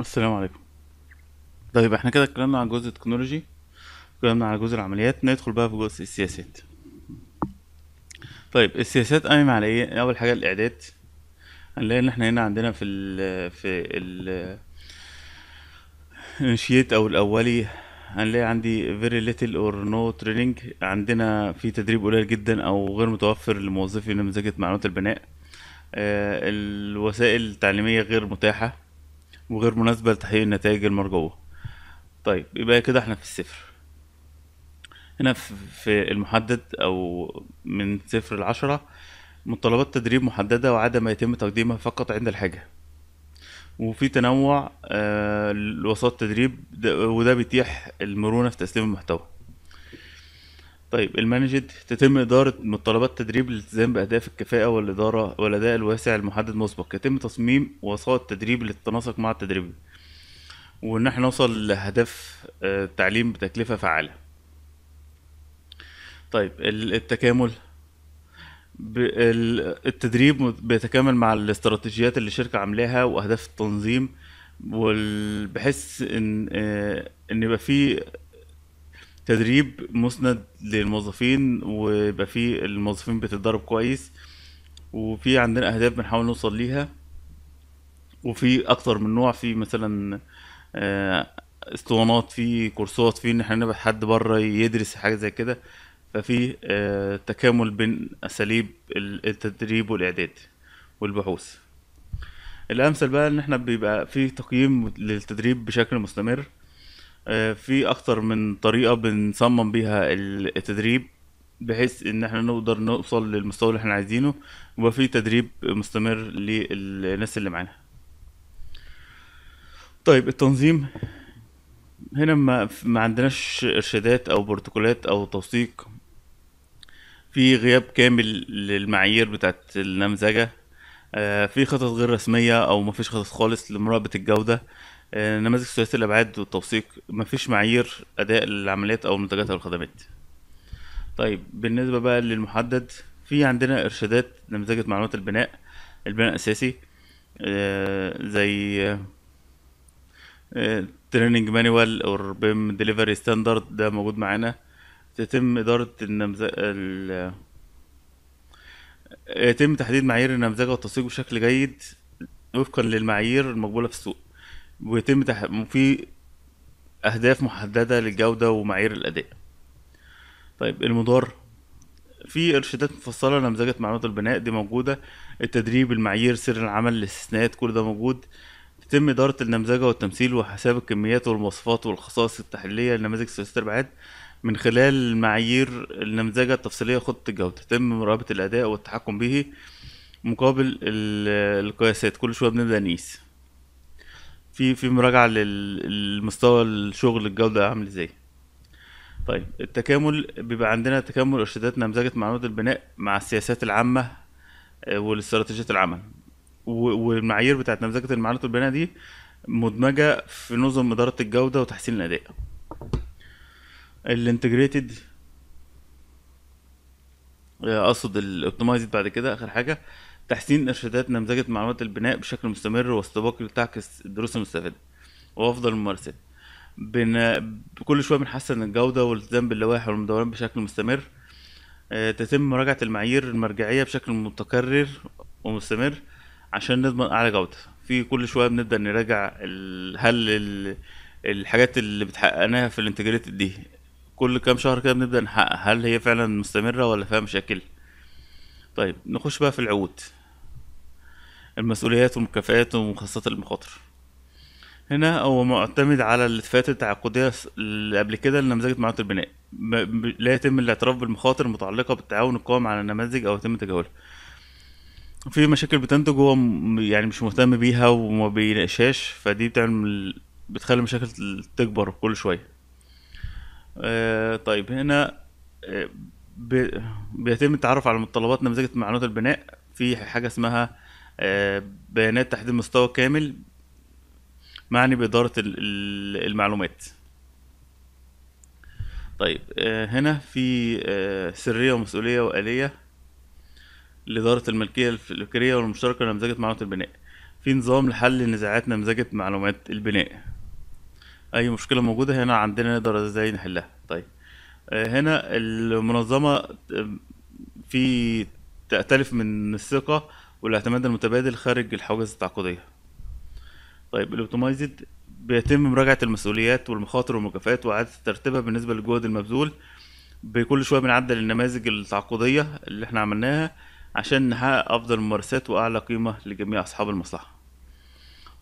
السلام عليكم طيب احنا كده اتكلمنا عن جزء التكنولوجي اتكلمنا على جزء العمليات ندخل بقى في جزء السياسات طيب السياسات قايمة على ايه اول حاجة الاعداد هنلاقي ان احنا هنا عندنا في ال في ال انشيت او الاولي هنلاقي عندي very little or no training عندنا في تدريب قليل جدا او غير متوفر لموظفي نمذجة معلومات البناء آه، الوسائل التعليمية غير متاحة وغير مناسبة لتحقيق النتائج المرجوة طيب يبقى كده احنا في الصفر هنا في المحدد أو من صفر لعشرة متطلبات تدريب محددة وعادة ما يتم تقديمها فقط عند الحاجة وفي تنوع آه، لوسائط التدريب وده بيتيح المرونة في تسليم المحتوى طيب المانجد تتم إدارة متطلبات تدريب للالتزام بأهداف الكفاءة والإدارة والأداء الواسع المحدد مسبق يتم تصميم وسائط تدريب للتناسق مع التدريب وإن احنا نوصل لهدف التعليم آه، بتكلفة فعالة طيب التكامل التدريب بيتكامل مع الاستراتيجيات اللي الشركة عاملاها وأهداف التنظيم بحيث إن آه، إن يبقى فيه تدريب مسند للموظفين ويبقى في الموظفين بتتدرب كويس وفي عندنا اهداف بنحاول نوصل ليها وفي اكتر من نوع في مثلا آه، اسطوانات في كورسات في ان احنا نبعت حد بره يدرس حاجه زي كده ففي آه، تكامل بين اساليب التدريب والاعداد والبحوث الامثل بقى ان احنا بيبقى في تقييم للتدريب بشكل مستمر آه، في اكتر من طريقه بنصمم بيها التدريب بحيث ان احنا نقدر نوصل للمستوى اللي احنا عايزينه ويبقى في تدريب مستمر للناس اللي معانا طيب التنظيم هنا ما, ما عندناش ارشادات او بروتوكولات او توثيق في غياب كامل للمعايير بتاعت النمذجه آه، في خطط غير رسميه او مفيش خطط خالص لمراقبه الجوده آه، نماذج ثلاثيه الابعاد والتوثيق مفيش معايير اداء العمليات او المنتجات او الخدمات طيب بالنسبه بقى للمحدد في عندنا ارشادات نمذجه معلومات البناء البناء الاساسي آه، زي تريننج مانوال او بيم ديليفري ستاندرد ده موجود معانا تتم اداره النمذجه آه، يتم تحديد معايير النمذجه والتسويق بشكل جيد وفقا للمعايير المقبوله في السوق ويتم تح... في اهداف محدده للجوده ومعايير الاداء طيب المضار في ارشادات مفصله نمذجه معلومات البناء دي موجوده التدريب المعايير سر العمل الاستثناءات كل ده موجود تتم إدارة النمذجة والتمثيل وحساب الكميات والمواصفات والخصائص التحليلية لنماذج ثلاثية الأبعاد من خلال معايير النمذجة التفصيلية خطة الجودة تتم مراقبة الأداء والتحكم به مقابل القياسات كل شوية بنبدأ نقيس في في مراجعه للمستوى الشغل الجوده عامل ازاي طيب التكامل بيبقى عندنا تكامل ارشادات نمذجه معلومات البناء مع السياسات العامه آه، والاستراتيجيات العمل والمعايير بتاعت نمذجه المعلومات البناء دي مدمجه في نظم اداره الجوده وتحسين الاداء الانتجريتد آه، اقصد الاوبتمايزد بعد كده اخر حاجه تحسين إرشادات نمذجة معلومات البناء بشكل مستمر واستباقي لتعكس الدروس المستفادة وأفضل الممارسات بن... كل شوية بنحسن الجودة والالتزام باللوائح والمدونات بشكل مستمر آه، تتم مراجعة المعايير المرجعية بشكل متكرر ومستمر عشان نضمن أعلى جودة في كل شوية بنبدأ نراجع ال... هل ال... الحاجات اللي بتحققناها في الانتجريتد دي كل كام شهر كده بنبدأ نحقق هل هي فعلا مستمرة ولا فيها مشاكل طيب نخش بقى في العقود المسؤوليات والمكافآت ومخصصات المخاطر هنا هو معتمد على الاتفاقات التعاقدية اللي قبل كده لنمذجة معاهدة البناء لا يتم الاعتراف بالمخاطر المتعلقة بالتعاون القائم على النماذج أو يتم تجاهلها في مشاكل بتنتج هو يعني مش مهتم بيها وما بيناقشهاش فدي بتعمل بتخلي المشاكل تكبر كل شوية آه طيب هنا آه، بيتم التعرف على متطلبات نماذج معلومات البناء في حاجة اسمها بيانات تحديد مستوى كامل معني بإدارة المعلومات طيب آه، هنا في آه، سرية ومسؤولية وآلية لإدارة الملكية الفكرية والمشتركة لنمذجة معلومات البناء في نظام لحل نزاعات نمذجة معلومات البناء أي مشكلة موجودة هنا عندنا نقدر إزاي نحلها طيب آه، هنا المنظمة في تأتلف من الثقة والاعتماد المتبادل خارج الحواجز التعاقدية طيب الاوبتمايزد بيتم مراجعة المسؤوليات والمخاطر والمكافآت وإعادة ترتيبها بالنسبة للجهد المبذول بكل شوية بنعدل النماذج التعاقدية اللي احنا عملناها عشان نحقق أفضل ممارسات وأعلى قيمة لجميع أصحاب المصلحة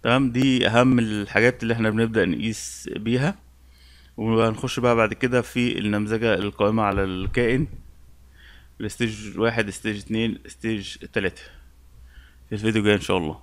تمام دي أهم الحاجات اللي احنا بنبدأ نقيس بيها وهنخش بقى بعد كده في النمذجة القائمة على الكائن الستيج واحد ستيج اتنين ستيج تلاتة في الفيديو الجاي ان شاء الله